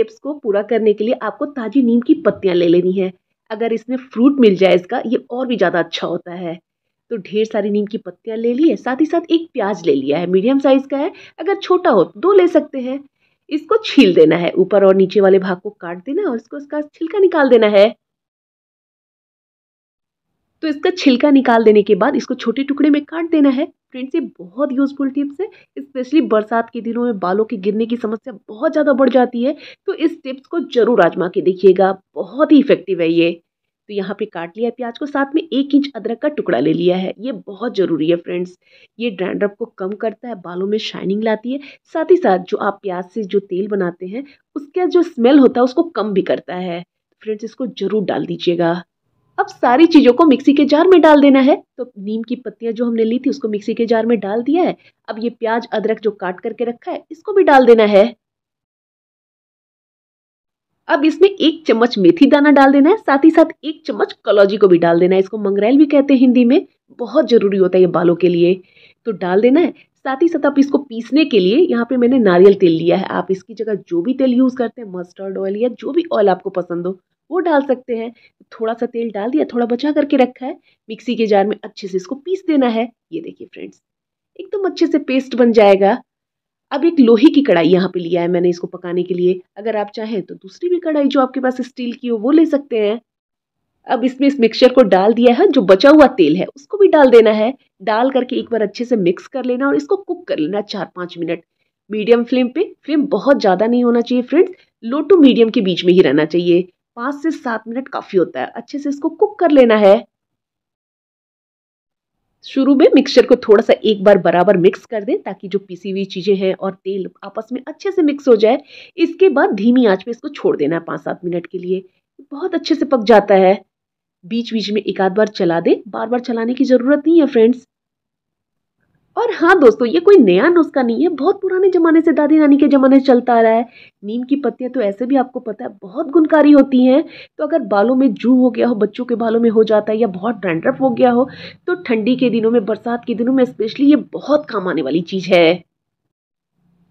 steps को पूरा करने के लिए आपको ताज़ी नीम की पत्तियां ले लेनी है अगर इसमें फ्रूट मिल जाए इसका ये और भी ज़्यादा अच्छा होता है तो ढेर सारी नीम की पत्तियां ले ली है साथ ही साथ एक प्याज ले लिया है मीडियम साइज़ का है अगर छोटा हो तो दो ले सकते हैं इसको छील देना है ऊपर और नीचे वाले भाग को काट देना और इसको इसका छिलका निकाल देना है तो इसका छिलका निकाल देने के बाद इसको छोटे टुकड़े में काट देना है फ्रेंड्स ये बहुत यूज़फुल टिप्स है स्पेशली बरसात के दिनों में बालों के गिरने की समस्या बहुत ज़्यादा बढ़ जाती है तो इस टिप्स को ज़रूर आजमा के देखिएगा बहुत ही इफेक्टिव है ये तो यहाँ पे काट लिया प्याज को साथ में एक इंच अदरक का टुकड़ा ले लिया है ये बहुत ज़रूरी है फ्रेंड्स ये ड्रैंड्रप को कम करता है बालों में शाइनिंग लाती है साथ ही साथ जो आप प्याज से जो तेल बनाते हैं उसका जो स्मेल होता है उसको कम भी करता है फ्रेंड्स इसको ज़रूर डाल दीजिएगा अब सारी चीज़ों को मिक्सी के जार में डाल देना है तो नीम की पत्तियां जो हमने ली थी उसको मिक्सी के जार में डाल दिया है अब ये प्याज अदरक जो काट करके रखा है इसको भी डाल देना है अब इसमें एक चम्मच मेथी दाना डाल देना है साथ ही साथ एक चम्मच कलौजी को भी डाल देना है इसको मंगरेल भी कहते हैं हिंदी में बहुत ज़रूरी होता है ये बालों के लिए तो डाल देना है साथ ही साथ आप इसको पीसने के लिए यहाँ पे मैंने नारियल तेल लिया है आप इसकी जगह जो भी तेल यूज़ करते हैं मस्टर्ड ऑयल या जो भी ऑयल आपको पसंद हो वो डाल सकते हैं थोड़ा सा तेल डाल दिया थोड़ा बचा करके रखा है मिक्सी के जार में अच्छे से इसको पीस देना है ये देखिए फ्रेंड्स एकदम अच्छे से पेस्ट बन जाएगा अब एक लोहे की कढ़ाई यहाँ पे लिया है मैंने इसको पकाने के लिए अगर आप चाहें तो दूसरी भी कढ़ाई जो आपके पास स्टील की हो वो ले सकते हैं अब इसमें इस मिक्सचर को डाल दिया है जो बचा हुआ तेल है उसको भी डाल देना है डाल करके एक बार अच्छे से मिक्स कर लेना और इसको कुक कर लेना चार पाँच मिनट मीडियम फ्लेम पे फ्लेम बहुत ज़्यादा नहीं होना चाहिए फ्रेंड्स लो टू मीडियम के बीच में ही रहना चाहिए पाँच से सात मिनट काफ़ी होता है अच्छे से इसको कुक कर लेना है शुरू में मिक्सचर को थोड़ा सा एक बार बराबर मिक्स कर दें ताकि जो पीसी हुई चीज़ें हैं और तेल आपस में अच्छे से मिक्स हो जाए इसके बाद धीमी आंच पे इसको छोड़ देना है पाँच सात मिनट के लिए बहुत अच्छे से पक जाता है बीच बीच में एक आध बार चला दें बार बार चलाने की ज़रूरत नहीं है फ्रेंड्स और हाँ दोस्तों ये कोई नया नुस्खा नहीं है बहुत पुराने ज़माने से दादी नानी के ज़माने से चलता आ रहा है नीम की पत्तियाँ तो ऐसे भी आपको पता है बहुत गुणकारी होती हैं तो अगर बालों में जू हो गया हो बच्चों के बालों में हो जाता है या बहुत ड्रैंड्रफ हो गया हो तो ठंडी के दिनों में बरसात के दिनों में स्पेशली ये बहुत काम आने वाली चीज़ है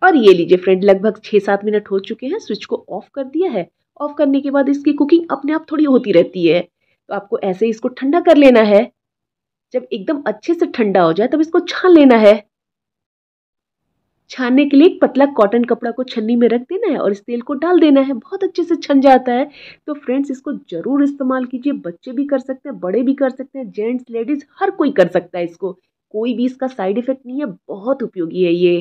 और ये लीजिए फ्रेंड लगभग छः सात मिनट हो चुके हैं स्विच को ऑफ कर दिया है ऑफ करने के बाद इसकी कुकिंग अपने आप थोड़ी होती रहती है तो आपको ऐसे ही इसको ठंडा कर लेना है जब एकदम अच्छे से ठंडा हो जाए तब इसको छान लेना है छानने के लिए एक पतला कॉटन कपड़ा को छन्नी में रख देना है और इस तेल को डाल देना है बहुत अच्छे से छन जाता है तो फ्रेंड्स इसको ज़रूर इस्तेमाल कीजिए बच्चे भी कर सकते हैं बड़े भी कर सकते हैं जेंट्स लेडीज़ हर कोई कर सकता है इसको कोई भी इसका साइड इफ़ेक्ट नहीं है बहुत उपयोगी है ये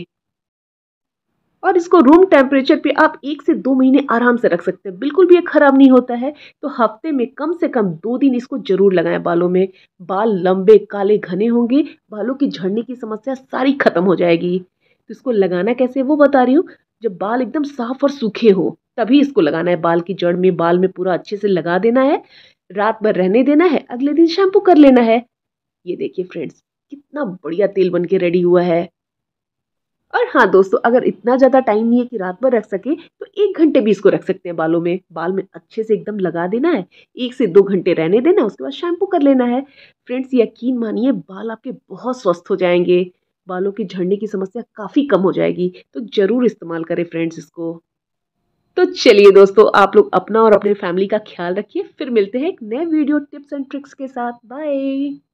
और इसको रूम टेम्परेचर पे आप एक से दो महीने आराम से रख सकते हैं बिल्कुल भी ये ख़राब नहीं होता है तो हफ्ते में कम से कम दो दिन इसको ज़रूर लगाएं बालों में बाल लंबे काले घने होंगे बालों की झड़ने की समस्या सारी ख़त्म हो जाएगी तो इसको लगाना कैसे वो बता रही हूँ जब बाल एकदम साफ़ और सूखे हो तभी इसको लगाना है बाल की जड़ में बाल में पूरा अच्छे से लगा देना है रात भर रहने देना है अगले दिन शैम्पू कर लेना है ये देखिए फ्रेंड्स कितना बढ़िया तेल बन के रेडी हुआ है और हाँ दोस्तों अगर इतना ज़्यादा टाइम नहीं है कि रात भर रख सके तो एक घंटे भी इसको रख सकते हैं बालों में बाल में अच्छे से एकदम लगा देना है एक से दो घंटे रहने देना उसके बाद शैम्पू कर लेना है फ्रेंड्स यकीन मानिए बाल आपके बहुत स्वस्थ हो जाएंगे बालों की झड़ने की समस्या काफ़ी कम हो जाएगी तो ज़रूर इस्तेमाल करें फ्रेंड्स इसको तो चलिए दोस्तों आप लोग अपना और अपने फैमिली का ख्याल रखिए फिर मिलते हैं एक नए वीडियो टिप्स एंड ट्रिक्स के साथ बाय